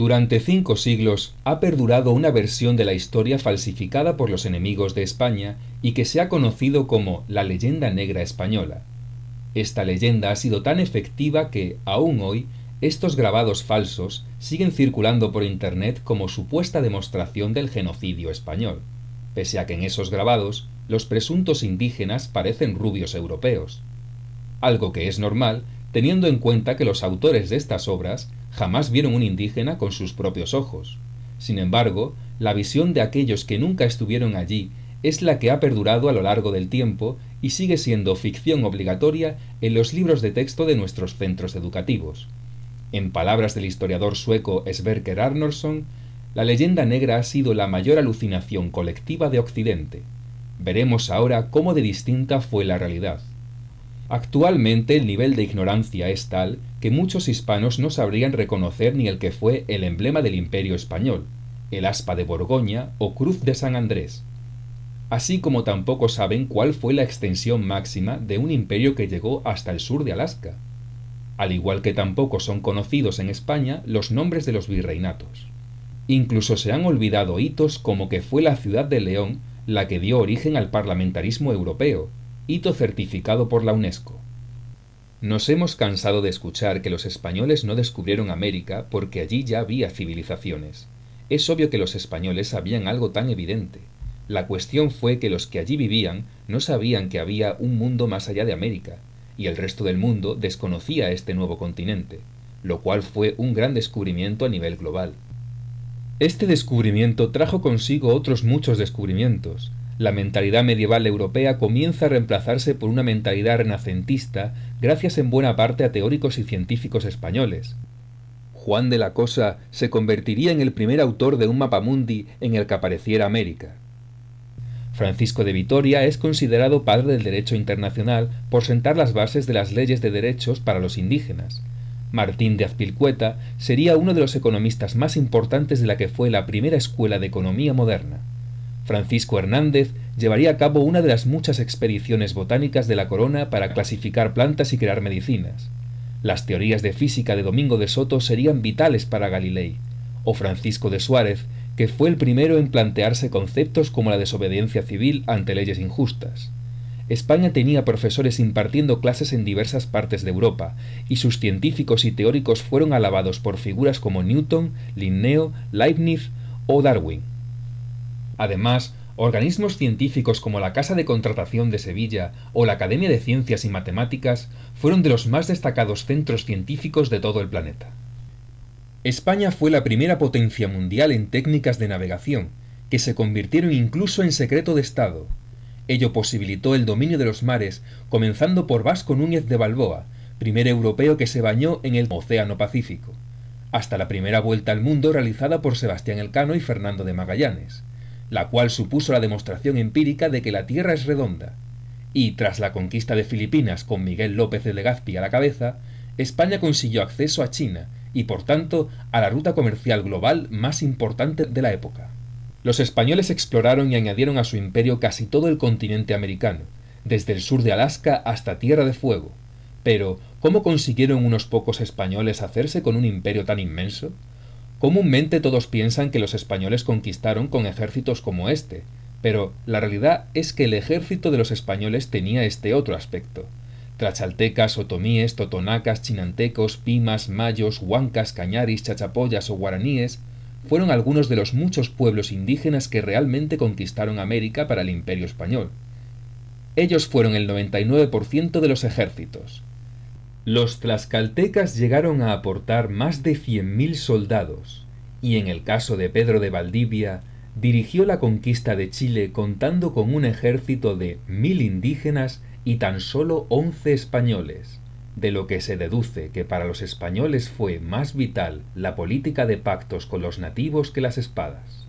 Durante cinco siglos ha perdurado una versión de la historia falsificada por los enemigos de España y que se ha conocido como la leyenda negra española. Esta leyenda ha sido tan efectiva que, aún hoy, estos grabados falsos siguen circulando por Internet como supuesta demostración del genocidio español, pese a que en esos grabados los presuntos indígenas parecen rubios europeos. Algo que es normal teniendo en cuenta que los autores de estas obras jamás vieron un indígena con sus propios ojos. Sin embargo, la visión de aquellos que nunca estuvieron allí es la que ha perdurado a lo largo del tiempo y sigue siendo ficción obligatoria en los libros de texto de nuestros centros educativos. En palabras del historiador sueco Sverker Arnorsson, la leyenda negra ha sido la mayor alucinación colectiva de Occidente. Veremos ahora cómo de distinta fue la realidad. Actualmente el nivel de ignorancia es tal que muchos hispanos no sabrían reconocer ni el que fue el emblema del imperio español, el aspa de Borgoña o cruz de San Andrés, así como tampoco saben cuál fue la extensión máxima de un imperio que llegó hasta el sur de Alaska, al igual que tampoco son conocidos en España los nombres de los virreinatos. Incluso se han olvidado hitos como que fue la ciudad de León la que dio origen al parlamentarismo europeo, hito certificado por la UNESCO. Nos hemos cansado de escuchar que los españoles no descubrieron América porque allí ya había civilizaciones. Es obvio que los españoles sabían algo tan evidente. La cuestión fue que los que allí vivían no sabían que había un mundo más allá de América, y el resto del mundo desconocía este nuevo continente, lo cual fue un gran descubrimiento a nivel global. Este descubrimiento trajo consigo otros muchos descubrimientos, la mentalidad medieval europea comienza a reemplazarse por una mentalidad renacentista gracias en buena parte a teóricos y científicos españoles. Juan de la Cosa se convertiría en el primer autor de un mapamundi en el que apareciera América. Francisco de Vitoria es considerado padre del derecho internacional por sentar las bases de las leyes de derechos para los indígenas. Martín de Azpilcueta sería uno de los economistas más importantes de la que fue la primera escuela de economía moderna. Francisco Hernández llevaría a cabo una de las muchas expediciones botánicas de la corona para clasificar plantas y crear medicinas. Las teorías de física de Domingo de Soto serían vitales para Galilei, o Francisco de Suárez, que fue el primero en plantearse conceptos como la desobediencia civil ante leyes injustas. España tenía profesores impartiendo clases en diversas partes de Europa, y sus científicos y teóricos fueron alabados por figuras como Newton, Linneo, Leibniz o Darwin. Además, organismos científicos como la Casa de Contratación de Sevilla o la Academia de Ciencias y Matemáticas fueron de los más destacados centros científicos de todo el planeta. España fue la primera potencia mundial en técnicas de navegación, que se convirtieron incluso en secreto de Estado. Ello posibilitó el dominio de los mares, comenzando por Vasco Núñez de Balboa, primer europeo que se bañó en el Océano Pacífico, hasta la primera vuelta al mundo realizada por Sebastián Elcano y Fernando de Magallanes la cual supuso la demostración empírica de que la Tierra es redonda. Y tras la conquista de Filipinas con Miguel López de Legazpi a la cabeza, España consiguió acceso a China y por tanto a la ruta comercial global más importante de la época. Los españoles exploraron y añadieron a su imperio casi todo el continente americano, desde el sur de Alaska hasta Tierra de Fuego. Pero, ¿cómo consiguieron unos pocos españoles hacerse con un imperio tan inmenso? Comúnmente todos piensan que los españoles conquistaron con ejércitos como este, pero la realidad es que el ejército de los españoles tenía este otro aspecto. Trachaltecas, otomíes, totonacas, chinantecos, pimas, mayos, huancas, cañaris, chachapoyas o guaraníes fueron algunos de los muchos pueblos indígenas que realmente conquistaron América para el imperio español. Ellos fueron el 99% de los ejércitos. Los tlaxcaltecas llegaron a aportar más de 100.000 soldados, y en el caso de Pedro de Valdivia, dirigió la conquista de Chile contando con un ejército de 1.000 indígenas y tan solo 11 españoles, de lo que se deduce que para los españoles fue más vital la política de pactos con los nativos que las espadas.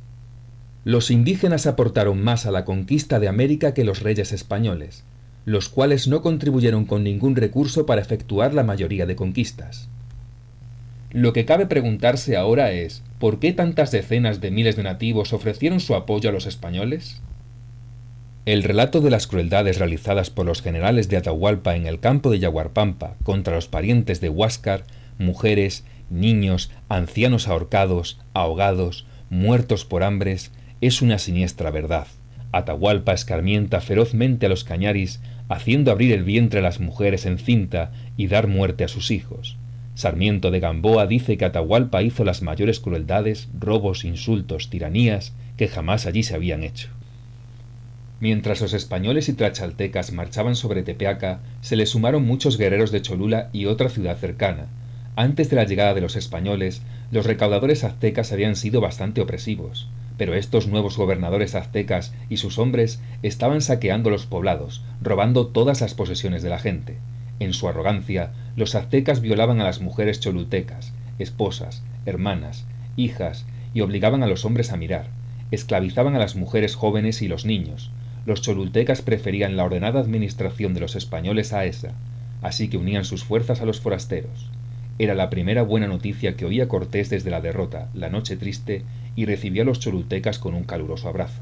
Los indígenas aportaron más a la conquista de América que los reyes españoles, los cuales no contribuyeron con ningún recurso para efectuar la mayoría de conquistas. Lo que cabe preguntarse ahora es, ¿por qué tantas decenas de miles de nativos ofrecieron su apoyo a los españoles? El relato de las crueldades realizadas por los generales de Atahualpa en el campo de Yaguarpampa contra los parientes de Huáscar, mujeres, niños, ancianos ahorcados, ahogados, muertos por hambres, es una siniestra verdad. Atahualpa escarmienta ferozmente a los cañaris haciendo abrir el vientre a las mujeres en cinta y dar muerte a sus hijos. Sarmiento de Gamboa dice que Atahualpa hizo las mayores crueldades, robos, insultos, tiranías que jamás allí se habían hecho. Mientras los españoles y trachaltecas marchaban sobre Tepeaca, se le sumaron muchos guerreros de Cholula y otra ciudad cercana. Antes de la llegada de los españoles, los recaudadores aztecas habían sido bastante opresivos. Pero estos nuevos gobernadores aztecas y sus hombres estaban saqueando los poblados, robando todas las posesiones de la gente. En su arrogancia, los aztecas violaban a las mujeres cholultecas, esposas, hermanas, hijas, y obligaban a los hombres a mirar. Esclavizaban a las mujeres jóvenes y los niños. Los cholultecas preferían la ordenada administración de los españoles a esa, así que unían sus fuerzas a los forasteros. Era la primera buena noticia que oía Cortés desde la derrota, la noche triste, y recibió a los cholutecas con un caluroso abrazo.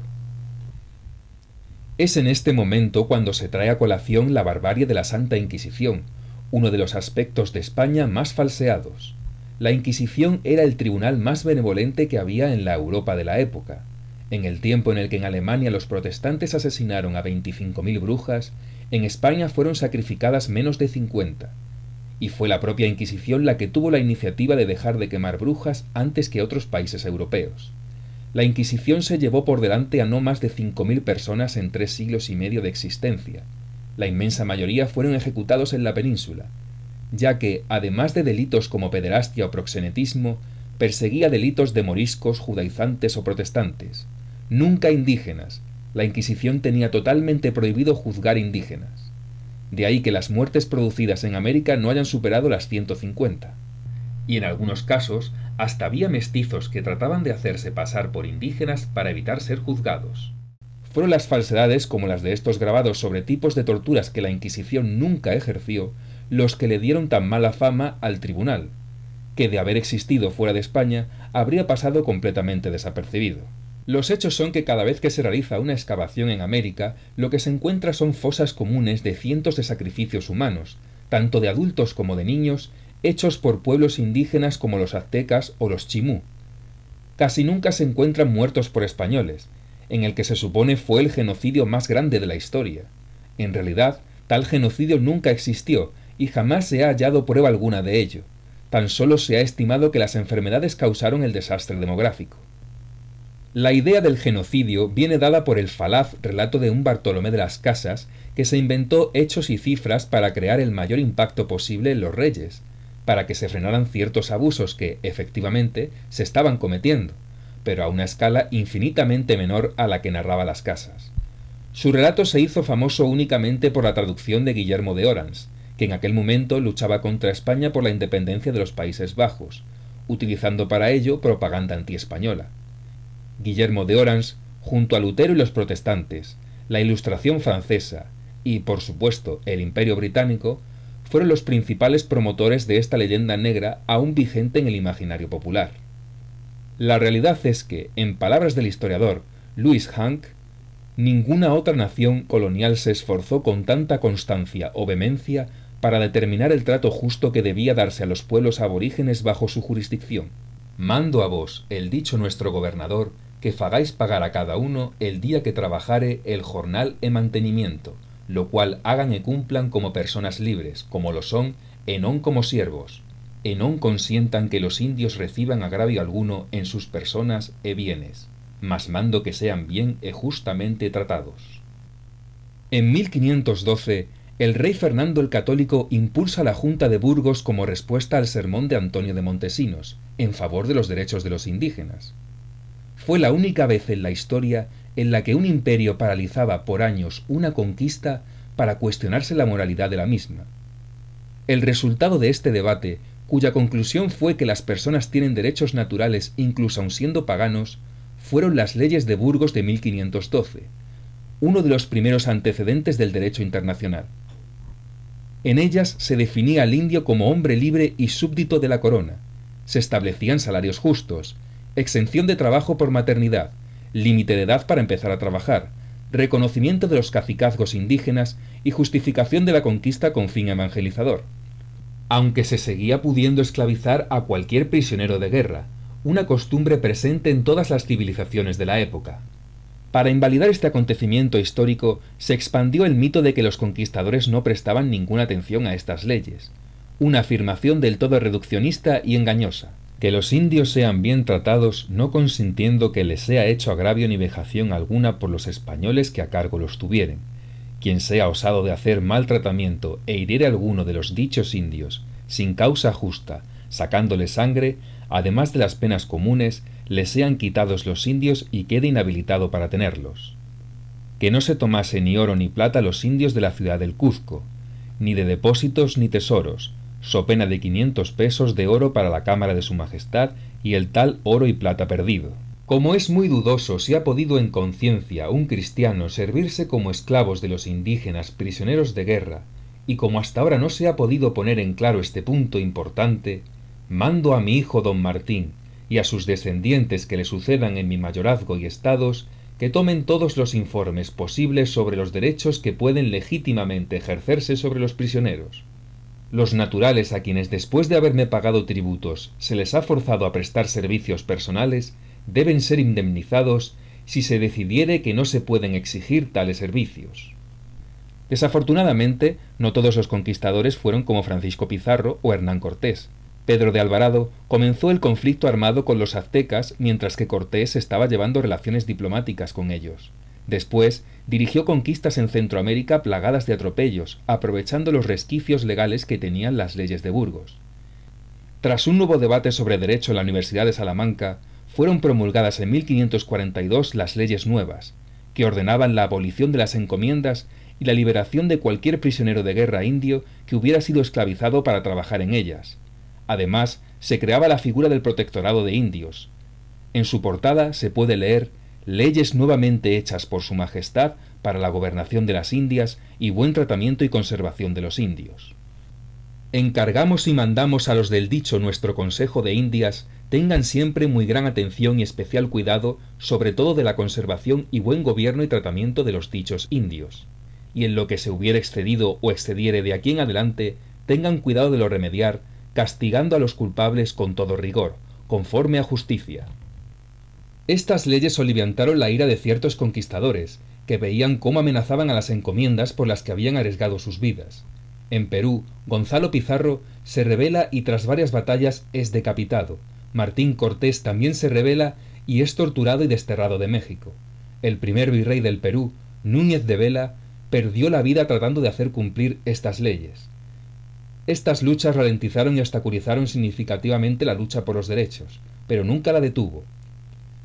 Es en este momento cuando se trae a colación la barbarie de la Santa Inquisición, uno de los aspectos de España más falseados. La Inquisición era el tribunal más benevolente que había en la Europa de la época. En el tiempo en el que en Alemania los protestantes asesinaron a 25.000 brujas, en España fueron sacrificadas menos de 50 y fue la propia Inquisición la que tuvo la iniciativa de dejar de quemar brujas antes que otros países europeos. La Inquisición se llevó por delante a no más de 5.000 personas en tres siglos y medio de existencia. La inmensa mayoría fueron ejecutados en la península, ya que, además de delitos como pederastia o proxenetismo, perseguía delitos de moriscos, judaizantes o protestantes. Nunca indígenas. La Inquisición tenía totalmente prohibido juzgar indígenas de ahí que las muertes producidas en América no hayan superado las 150. Y en algunos casos, hasta había mestizos que trataban de hacerse pasar por indígenas para evitar ser juzgados. Fueron las falsedades como las de estos grabados sobre tipos de torturas que la Inquisición nunca ejerció los que le dieron tan mala fama al tribunal, que de haber existido fuera de España habría pasado completamente desapercibido. Los hechos son que cada vez que se realiza una excavación en América, lo que se encuentra son fosas comunes de cientos de sacrificios humanos, tanto de adultos como de niños, hechos por pueblos indígenas como los aztecas o los chimú. Casi nunca se encuentran muertos por españoles, en el que se supone fue el genocidio más grande de la historia. En realidad, tal genocidio nunca existió y jamás se ha hallado prueba alguna de ello. Tan solo se ha estimado que las enfermedades causaron el desastre demográfico. La idea del genocidio viene dada por el falaz relato de un Bartolomé de las Casas que se inventó hechos y cifras para crear el mayor impacto posible en los reyes, para que se frenaran ciertos abusos que, efectivamente, se estaban cometiendo, pero a una escala infinitamente menor a la que narraba las casas. Su relato se hizo famoso únicamente por la traducción de Guillermo de Orans, que en aquel momento luchaba contra España por la independencia de los Países Bajos, utilizando para ello propaganda antiespañola. Guillermo de Orange, junto a Lutero y los protestantes, la Ilustración francesa y, por supuesto, el Imperio británico, fueron los principales promotores de esta leyenda negra aún vigente en el imaginario popular. La realidad es que, en palabras del historiador Louis Hank, ninguna otra nación colonial se esforzó con tanta constancia o vehemencia para determinar el trato justo que debía darse a los pueblos aborígenes bajo su jurisdicción. Mando a vos, el dicho nuestro gobernador, que fagáis pagar a cada uno el día que trabajare el jornal e mantenimiento, lo cual hagan y cumplan como personas libres, como lo son, enón como siervos. Enón consientan que los indios reciban agravio alguno en sus personas e bienes, mas mando que sean bien e justamente tratados. En 1512, el rey Fernando el Católico impulsa la Junta de Burgos como respuesta al sermón de Antonio de Montesinos, en favor de los derechos de los indígenas. Fue la única vez en la historia en la que un imperio paralizaba por años una conquista para cuestionarse la moralidad de la misma. El resultado de este debate, cuya conclusión fue que las personas tienen derechos naturales incluso aun siendo paganos, fueron las leyes de Burgos de 1512, uno de los primeros antecedentes del derecho internacional. En ellas se definía al indio como hombre libre y súbdito de la corona, se establecían salarios justos, Exención de trabajo por maternidad, límite de edad para empezar a trabajar, reconocimiento de los cacicazgos indígenas y justificación de la conquista con fin evangelizador. Aunque se seguía pudiendo esclavizar a cualquier prisionero de guerra, una costumbre presente en todas las civilizaciones de la época. Para invalidar este acontecimiento histórico, se expandió el mito de que los conquistadores no prestaban ninguna atención a estas leyes, una afirmación del todo reduccionista y engañosa que los indios sean bien tratados, no consintiendo que les sea hecho agravio ni vejación alguna por los españoles que a cargo los tuvieren. Quien sea osado de hacer mal tratamiento e hiriere alguno de los dichos indios, sin causa justa, sacándole sangre, además de las penas comunes, le sean quitados los indios y quede inhabilitado para tenerlos. Que no se tomase ni oro ni plata los indios de la ciudad del Cuzco, ni de depósitos ni tesoros, so pena de 500 pesos de oro para la cámara de su majestad y el tal oro y plata perdido. Como es muy dudoso si ha podido en conciencia un cristiano servirse como esclavos de los indígenas prisioneros de guerra, y como hasta ahora no se ha podido poner en claro este punto importante, mando a mi hijo don Martín y a sus descendientes que le sucedan en mi mayorazgo y estados que tomen todos los informes posibles sobre los derechos que pueden legítimamente ejercerse sobre los prisioneros los naturales a quienes después de haberme pagado tributos se les ha forzado a prestar servicios personales deben ser indemnizados si se decidiere que no se pueden exigir tales servicios. Desafortunadamente, no todos los conquistadores fueron como Francisco Pizarro o Hernán Cortés. Pedro de Alvarado comenzó el conflicto armado con los aztecas mientras que Cortés estaba llevando relaciones diplomáticas con ellos. Después, dirigió conquistas en Centroamérica plagadas de atropellos, aprovechando los resquicios legales que tenían las leyes de Burgos. Tras un nuevo debate sobre derecho en la Universidad de Salamanca, fueron promulgadas en 1542 las leyes nuevas, que ordenaban la abolición de las encomiendas y la liberación de cualquier prisionero de guerra indio que hubiera sido esclavizado para trabajar en ellas. Además, se creaba la figura del protectorado de indios. En su portada se puede leer leyes nuevamente hechas por Su Majestad para la gobernación de las Indias y buen tratamiento y conservación de los indios. Encargamos y mandamos a los del dicho nuestro Consejo de Indias tengan siempre muy gran atención y especial cuidado sobre todo de la conservación y buen gobierno y tratamiento de los dichos indios, y en lo que se hubiere excedido o excediere de aquí en adelante, tengan cuidado de lo remediar, castigando a los culpables con todo rigor, conforme a justicia, estas leyes soliviantaron la ira de ciertos conquistadores, que veían cómo amenazaban a las encomiendas por las que habían arriesgado sus vidas. En Perú, Gonzalo Pizarro se revela y tras varias batallas es decapitado. Martín Cortés también se revela y es torturado y desterrado de México. El primer virrey del Perú, Núñez de Vela, perdió la vida tratando de hacer cumplir estas leyes. Estas luchas ralentizaron y obstaculizaron significativamente la lucha por los derechos, pero nunca la detuvo.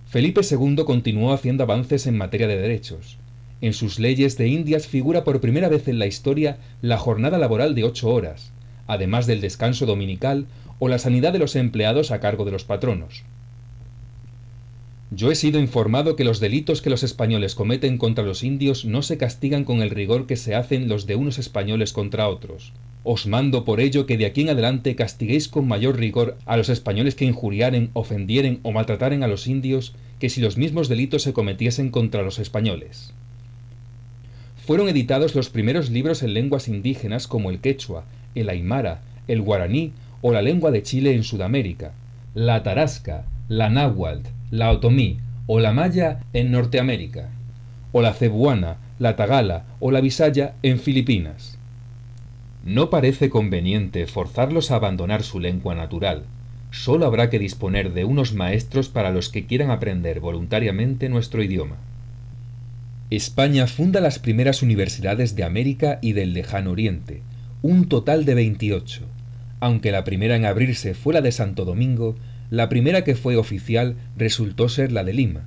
Felipe II continuó haciendo avances en materia de derechos. En sus leyes de Indias figura por primera vez en la historia la jornada laboral de ocho horas, además del descanso dominical o la sanidad de los empleados a cargo de los patronos. Yo he sido informado que los delitos que los españoles cometen contra los indios no se castigan con el rigor que se hacen los de unos españoles contra otros, os mando por ello que de aquí en adelante castiguéis con mayor rigor a los españoles que injuriaren, ofendieren o maltrataren a los indios que si los mismos delitos se cometiesen contra los españoles. Fueron editados los primeros libros en lenguas indígenas como el quechua, el aymara, el guaraní o la lengua de Chile en Sudamérica, la tarasca, la náhuatl, la otomí o la maya en Norteamérica, o la cebuana, la tagala o la bisaya en Filipinas. No parece conveniente forzarlos a abandonar su lengua natural. Solo habrá que disponer de unos maestros para los que quieran aprender voluntariamente nuestro idioma. España funda las primeras universidades de América y del lejano Oriente, un total de 28. Aunque la primera en abrirse fue la de Santo Domingo, la primera que fue oficial resultó ser la de Lima.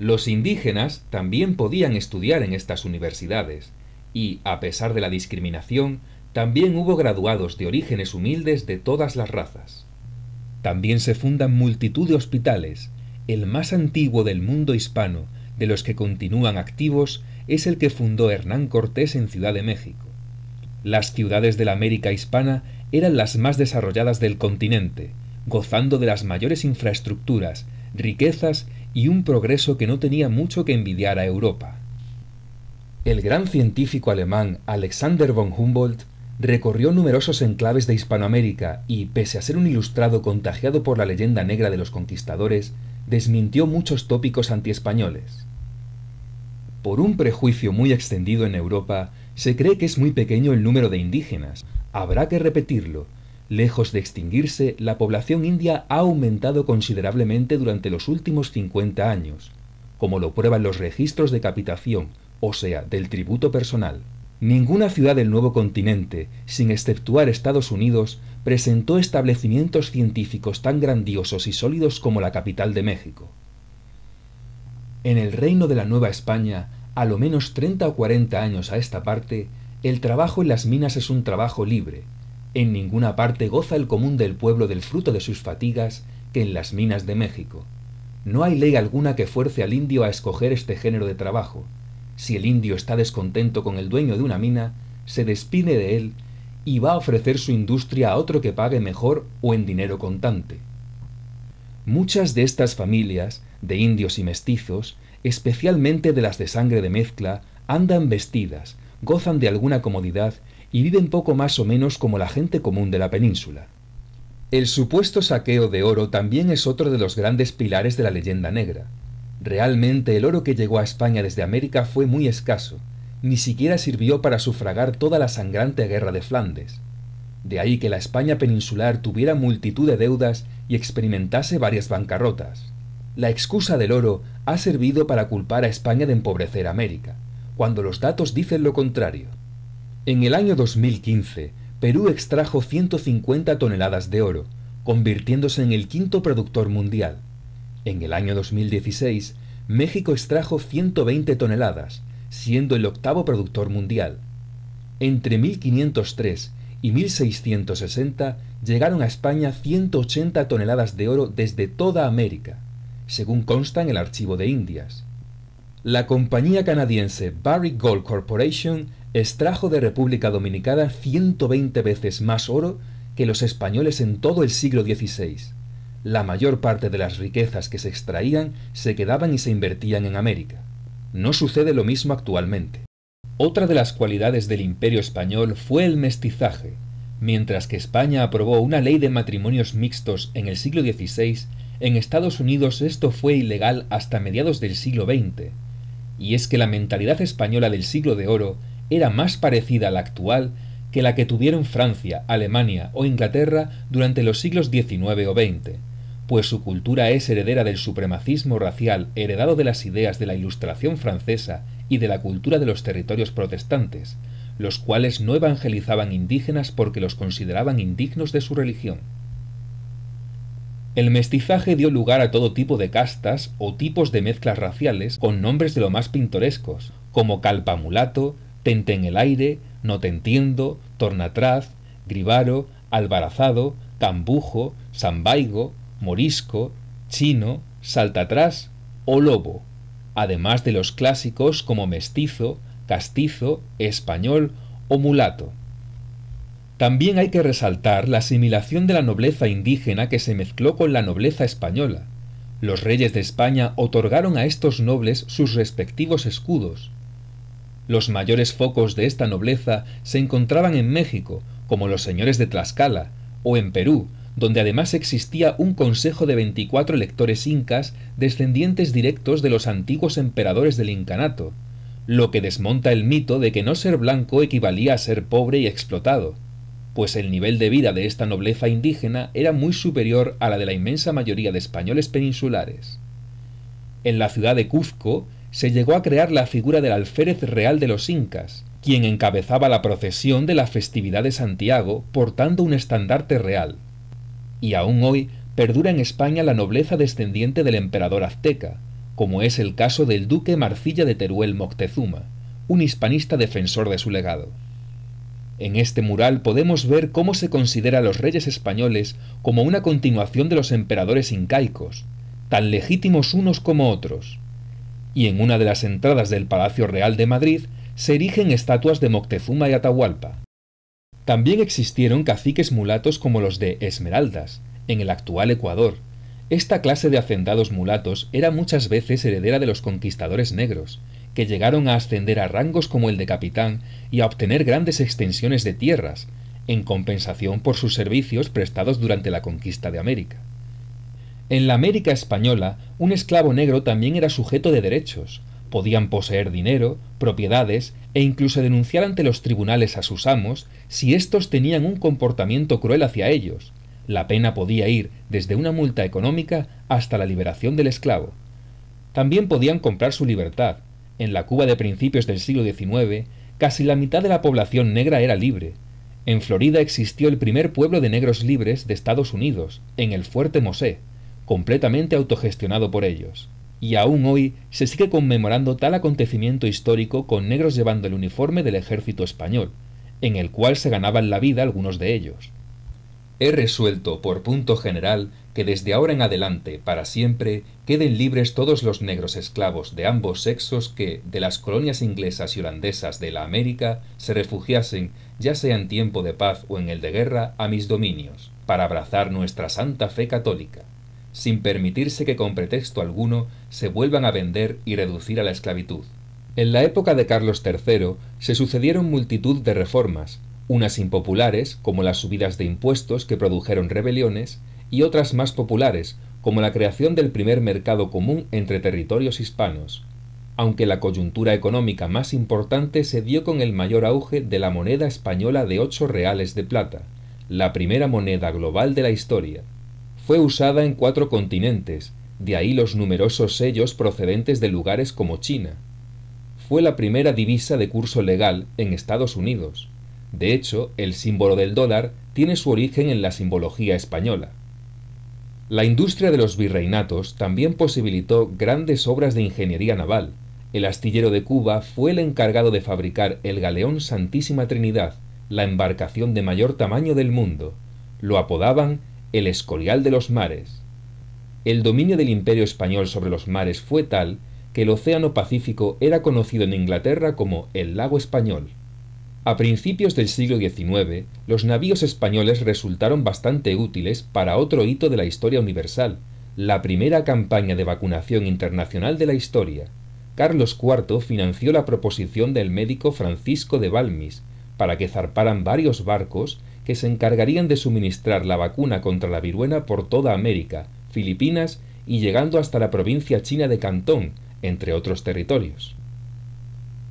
Los indígenas también podían estudiar en estas universidades, y, a pesar de la discriminación, también hubo graduados de orígenes humildes de todas las razas. También se fundan multitud de hospitales. El más antiguo del mundo hispano, de los que continúan activos, es el que fundó Hernán Cortés en Ciudad de México. Las ciudades de la América hispana eran las más desarrolladas del continente, gozando de las mayores infraestructuras, riquezas y un progreso que no tenía mucho que envidiar a Europa. El gran científico alemán Alexander von Humboldt recorrió numerosos enclaves de Hispanoamérica y, pese a ser un ilustrado contagiado por la leyenda negra de los conquistadores, desmintió muchos tópicos antiespañoles. Por un prejuicio muy extendido en Europa, se cree que es muy pequeño el número de indígenas. Habrá que repetirlo. Lejos de extinguirse, la población india ha aumentado considerablemente durante los últimos 50 años, como lo prueban los registros de capitación, o sea, del tributo personal. Ninguna ciudad del nuevo continente, sin exceptuar Estados Unidos, presentó establecimientos científicos tan grandiosos y sólidos como la capital de México. En el reino de la Nueva España, a lo menos treinta o cuarenta años a esta parte, el trabajo en las minas es un trabajo libre. En ninguna parte goza el común del pueblo del fruto de sus fatigas que en las minas de México. No hay ley alguna que fuerce al indio a escoger este género de trabajo, si el indio está descontento con el dueño de una mina, se despide de él y va a ofrecer su industria a otro que pague mejor o en dinero contante. Muchas de estas familias, de indios y mestizos, especialmente de las de sangre de mezcla, andan vestidas, gozan de alguna comodidad y viven poco más o menos como la gente común de la península. El supuesto saqueo de oro también es otro de los grandes pilares de la leyenda negra. Realmente el oro que llegó a España desde América fue muy escaso, ni siquiera sirvió para sufragar toda la sangrante guerra de Flandes. De ahí que la España peninsular tuviera multitud de deudas y experimentase varias bancarrotas. La excusa del oro ha servido para culpar a España de empobrecer América, cuando los datos dicen lo contrario. En el año 2015, Perú extrajo 150 toneladas de oro, convirtiéndose en el quinto productor mundial, en el año 2016, México extrajo 120 toneladas, siendo el octavo productor mundial. Entre 1503 y 1660 llegaron a España 180 toneladas de oro desde toda América, según consta en el Archivo de Indias. La compañía canadiense Barrick Gold Corporation extrajo de República Dominicana 120 veces más oro que los españoles en todo el siglo XVI la mayor parte de las riquezas que se extraían se quedaban y se invertían en América. No sucede lo mismo actualmente. Otra de las cualidades del imperio español fue el mestizaje. Mientras que España aprobó una ley de matrimonios mixtos en el siglo XVI, en Estados Unidos esto fue ilegal hasta mediados del siglo XX. Y es que la mentalidad española del siglo de oro era más parecida a la actual que la que tuvieron Francia, Alemania o Inglaterra durante los siglos XIX o XX pues su cultura es heredera del supremacismo racial heredado de las ideas de la Ilustración francesa y de la cultura de los territorios protestantes, los cuales no evangelizaban indígenas porque los consideraban indignos de su religión. El mestizaje dio lugar a todo tipo de castas o tipos de mezclas raciales con nombres de lo más pintorescos, como calpamulato, tente en el aire, no te entiendo, tornatraz, gribaro, albarazado, cambujo, Sambaigo, morisco, chino, saltatrás o lobo, además de los clásicos como mestizo, castizo, español o mulato. También hay que resaltar la asimilación de la nobleza indígena que se mezcló con la nobleza española. Los reyes de España otorgaron a estos nobles sus respectivos escudos. Los mayores focos de esta nobleza se encontraban en México, como los señores de Tlaxcala, o en Perú, donde además existía un consejo de 24 electores incas descendientes directos de los antiguos emperadores del incanato, lo que desmonta el mito de que no ser blanco equivalía a ser pobre y explotado, pues el nivel de vida de esta nobleza indígena era muy superior a la de la inmensa mayoría de españoles peninsulares. En la ciudad de Cuzco se llegó a crear la figura del alférez real de los incas, quien encabezaba la procesión de la festividad de Santiago portando un estandarte real y aún hoy perdura en España la nobleza descendiente del emperador azteca, como es el caso del duque Marcilla de Teruel Moctezuma, un hispanista defensor de su legado. En este mural podemos ver cómo se considera a los reyes españoles como una continuación de los emperadores incaicos, tan legítimos unos como otros. Y en una de las entradas del Palacio Real de Madrid se erigen estatuas de Moctezuma y Atahualpa. También existieron caciques mulatos como los de Esmeraldas, en el actual Ecuador. Esta clase de hacendados mulatos era muchas veces heredera de los conquistadores negros, que llegaron a ascender a rangos como el de capitán y a obtener grandes extensiones de tierras, en compensación por sus servicios prestados durante la conquista de América. En la América española, un esclavo negro también era sujeto de derechos, Podían poseer dinero, propiedades e incluso denunciar ante los tribunales a sus amos si estos tenían un comportamiento cruel hacia ellos. La pena podía ir desde una multa económica hasta la liberación del esclavo. También podían comprar su libertad. En la Cuba de principios del siglo XIX, casi la mitad de la población negra era libre. En Florida existió el primer pueblo de negros libres de Estados Unidos, en el Fuerte Mosé, completamente autogestionado por ellos y aún hoy se sigue conmemorando tal acontecimiento histórico con negros llevando el uniforme del ejército español, en el cual se ganaban la vida algunos de ellos. He resuelto, por punto general, que desde ahora en adelante, para siempre, queden libres todos los negros esclavos de ambos sexos que, de las colonias inglesas y holandesas de la América, se refugiasen, ya sea en tiempo de paz o en el de guerra, a mis dominios, para abrazar nuestra santa fe católica sin permitirse que con pretexto alguno se vuelvan a vender y reducir a la esclavitud. En la época de Carlos III se sucedieron multitud de reformas, unas impopulares, como las subidas de impuestos que produjeron rebeliones, y otras más populares, como la creación del primer mercado común entre territorios hispanos, aunque la coyuntura económica más importante se dio con el mayor auge de la moneda española de ocho reales de plata, la primera moneda global de la historia. Fue usada en cuatro continentes, de ahí los numerosos sellos procedentes de lugares como China. Fue la primera divisa de curso legal en Estados Unidos. De hecho, el símbolo del dólar tiene su origen en la simbología española. La industria de los virreinatos también posibilitó grandes obras de ingeniería naval. El astillero de Cuba fue el encargado de fabricar el galeón Santísima Trinidad, la embarcación de mayor tamaño del mundo. Lo apodaban el Escorial de los Mares. El dominio del Imperio español sobre los mares fue tal que el Océano Pacífico era conocido en Inglaterra como el Lago Español. A principios del siglo XIX, los navíos españoles resultaron bastante útiles para otro hito de la historia universal, la primera campaña de vacunación internacional de la historia. Carlos IV financió la proposición del médico Francisco de Balmis para que zarparan varios barcos que se encargarían de suministrar la vacuna contra la viruela por toda América, Filipinas y llegando hasta la provincia china de Cantón, entre otros territorios.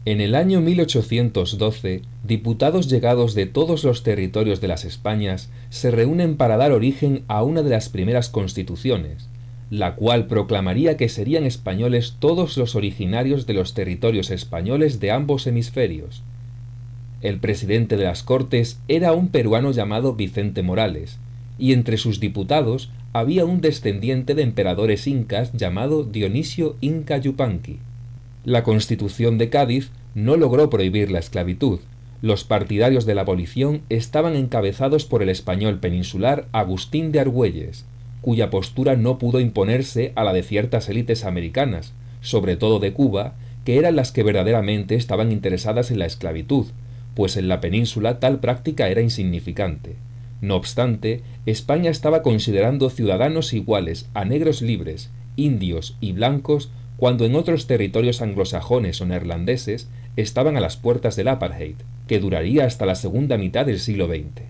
En el año 1812, diputados llegados de todos los territorios de las Españas se reúnen para dar origen a una de las primeras constituciones, la cual proclamaría que serían españoles todos los originarios de los territorios españoles de ambos hemisferios, el presidente de las Cortes era un peruano llamado Vicente Morales, y entre sus diputados había un descendiente de emperadores incas llamado Dionisio Inca Yupanqui. La Constitución de Cádiz no logró prohibir la esclavitud. Los partidarios de la abolición estaban encabezados por el español peninsular Agustín de Argüelles, cuya postura no pudo imponerse a la de ciertas élites americanas, sobre todo de Cuba, que eran las que verdaderamente estaban interesadas en la esclavitud, pues en la península tal práctica era insignificante. No obstante, España estaba considerando ciudadanos iguales a negros libres, indios y blancos cuando en otros territorios anglosajones o neerlandeses estaban a las puertas del apartheid, que duraría hasta la segunda mitad del siglo XX.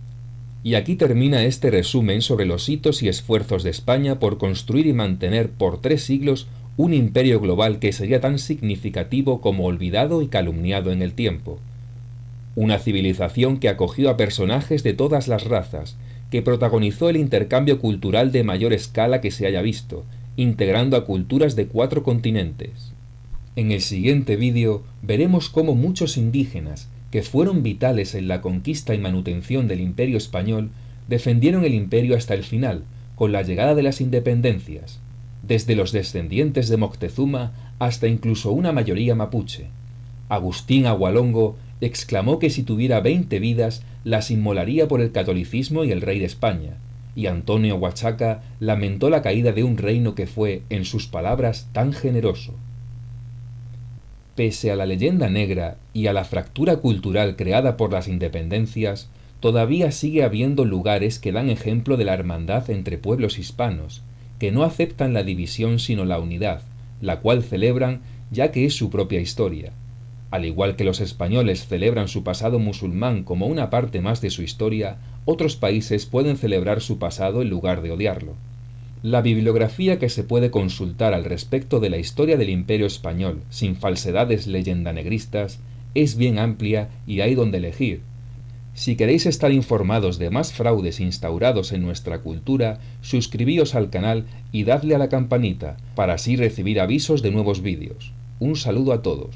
Y aquí termina este resumen sobre los hitos y esfuerzos de España por construir y mantener por tres siglos un imperio global que sería tan significativo como olvidado y calumniado en el tiempo, una civilización que acogió a personajes de todas las razas, que protagonizó el intercambio cultural de mayor escala que se haya visto, integrando a culturas de cuatro continentes. En el siguiente vídeo veremos cómo muchos indígenas, que fueron vitales en la conquista y manutención del imperio español, defendieron el imperio hasta el final, con la llegada de las independencias, desde los descendientes de Moctezuma hasta incluso una mayoría mapuche. Agustín Agualongo exclamó que si tuviera veinte vidas las inmolaría por el catolicismo y el rey de España, y Antonio Huachaca lamentó la caída de un reino que fue, en sus palabras, tan generoso. Pese a la leyenda negra y a la fractura cultural creada por las independencias, todavía sigue habiendo lugares que dan ejemplo de la hermandad entre pueblos hispanos, que no aceptan la división sino la unidad, la cual celebran ya que es su propia historia. Al igual que los españoles celebran su pasado musulmán como una parte más de su historia, otros países pueden celebrar su pasado en lugar de odiarlo. La bibliografía que se puede consultar al respecto de la historia del imperio español, sin falsedades negristas, es bien amplia y hay donde elegir. Si queréis estar informados de más fraudes instaurados en nuestra cultura, suscribíos al canal y dadle a la campanita, para así recibir avisos de nuevos vídeos. Un saludo a todos.